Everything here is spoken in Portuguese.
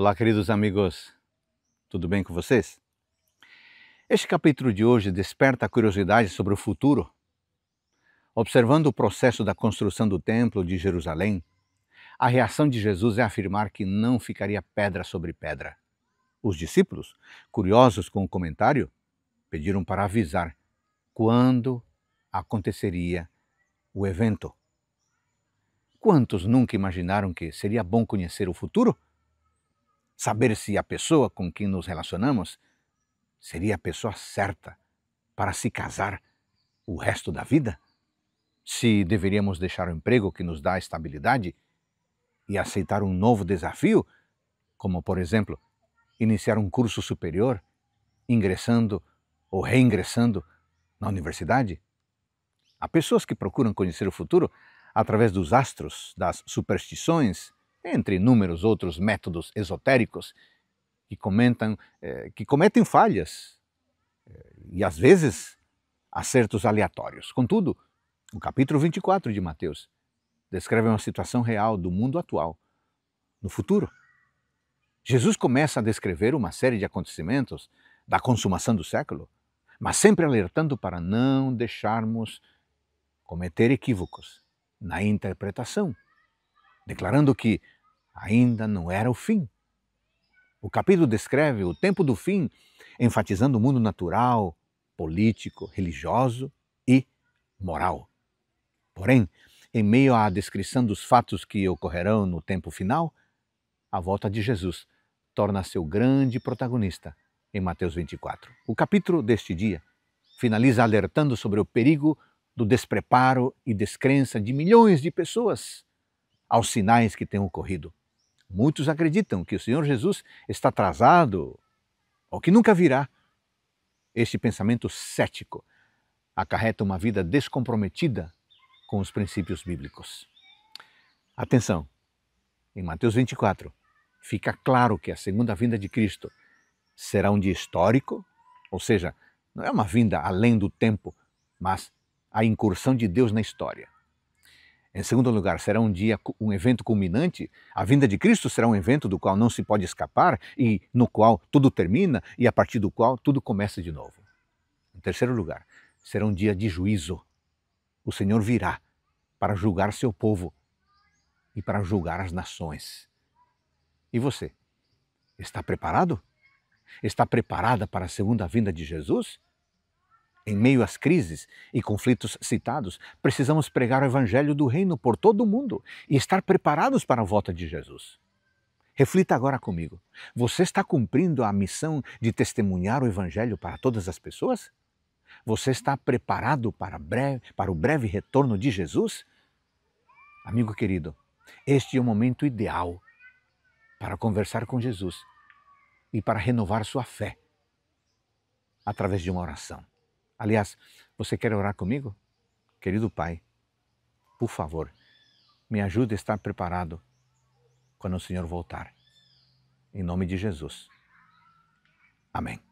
Olá, queridos amigos, tudo bem com vocês? Este capítulo de hoje desperta a curiosidade sobre o futuro. Observando o processo da construção do Templo de Jerusalém, a reação de Jesus é afirmar que não ficaria pedra sobre pedra. Os discípulos, curiosos com o comentário, pediram para avisar quando aconteceria o evento. Quantos nunca imaginaram que seria bom conhecer o futuro? saber se a pessoa com quem nos relacionamos seria a pessoa certa para se casar o resto da vida? Se deveríamos deixar o emprego que nos dá estabilidade e aceitar um novo desafio, como, por exemplo, iniciar um curso superior, ingressando ou reingressando na universidade? Há pessoas que procuram conhecer o futuro através dos astros, das superstições entre inúmeros outros métodos esotéricos que, comentam, eh, que cometem falhas eh, e às vezes acertos aleatórios. Contudo, o capítulo 24 de Mateus descreve uma situação real do mundo atual, no futuro. Jesus começa a descrever uma série de acontecimentos da consumação do século, mas sempre alertando para não deixarmos cometer equívocos na interpretação declarando que ainda não era o fim. O capítulo descreve o tempo do fim, enfatizando o mundo natural, político, religioso e moral. Porém, em meio à descrição dos fatos que ocorrerão no tempo final, a volta de Jesus torna-se o grande protagonista em Mateus 24. O capítulo deste dia finaliza alertando sobre o perigo do despreparo e descrença de milhões de pessoas aos sinais que têm ocorrido. Muitos acreditam que o Senhor Jesus está atrasado ou que nunca virá. Este pensamento cético acarreta uma vida descomprometida com os princípios bíblicos. Atenção! Em Mateus 24, fica claro que a segunda vinda de Cristo será um dia histórico, ou seja, não é uma vinda além do tempo, mas a incursão de Deus na história. Em segundo lugar, será um dia um evento culminante. A vinda de Cristo será um evento do qual não se pode escapar e no qual tudo termina e a partir do qual tudo começa de novo. Em terceiro lugar, será um dia de juízo. O Senhor virá para julgar seu povo e para julgar as nações. E você, está preparado? Está preparada para a segunda vinda de Jesus? Em meio às crises e conflitos citados, precisamos pregar o Evangelho do Reino por todo o mundo e estar preparados para a volta de Jesus. Reflita agora comigo: você está cumprindo a missão de testemunhar o Evangelho para todas as pessoas? Você está preparado para, breve, para o breve retorno de Jesus? Amigo querido, este é o momento ideal para conversar com Jesus e para renovar sua fé através de uma oração. Aliás, você quer orar comigo? Querido Pai, por favor, me ajude a estar preparado quando o Senhor voltar. Em nome de Jesus. Amém.